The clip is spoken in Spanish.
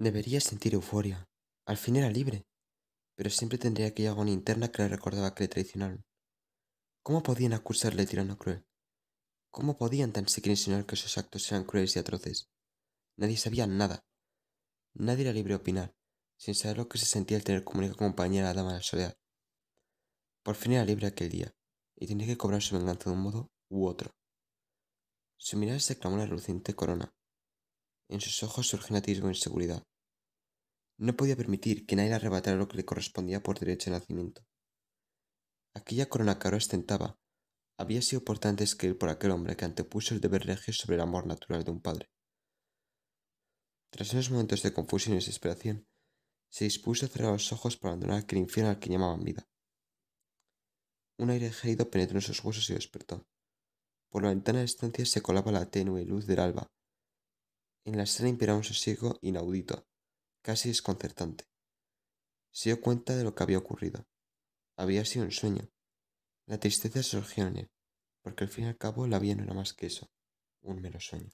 Debería sentir euforia. Al fin era libre. Pero siempre tendría aquella agonía interna que le recordaba que le traicionaron. ¿Cómo podían acusarle de tirano cruel? ¿Cómo podían tan siquiera insinuar que sus actos eran crueles y atroces? Nadie sabía nada. Nadie era libre opinar, sin saber lo que se sentía al tener como única compañera a la dama de la soledad. Por fin era libre aquel día, y tenía que cobrar su venganza de un modo u otro. Su mirada se clamó la reluciente corona, en sus ojos surgen atisbo de inseguridad. No podía permitir que nadie le arrebatara lo que le correspondía por derecho de nacimiento. Aquella corona que ahora ostentaba había sido por antes que él por aquel hombre que antepuso el deber regio sobre el amor natural de un padre. Tras unos momentos de confusión y desesperación, se dispuso a cerrar los ojos para abandonar aquel infierno al que llamaban vida. Un aire gélido penetró en sus huesos y despertó. Por la ventana de estancia se colaba la tenue luz del alba, en la escena imperaba un sosiego inaudito, casi desconcertante. Se dio cuenta de lo que había ocurrido. Había sido un sueño. La tristeza surgió en él, porque al fin y al cabo la vida no era más que eso, un mero sueño.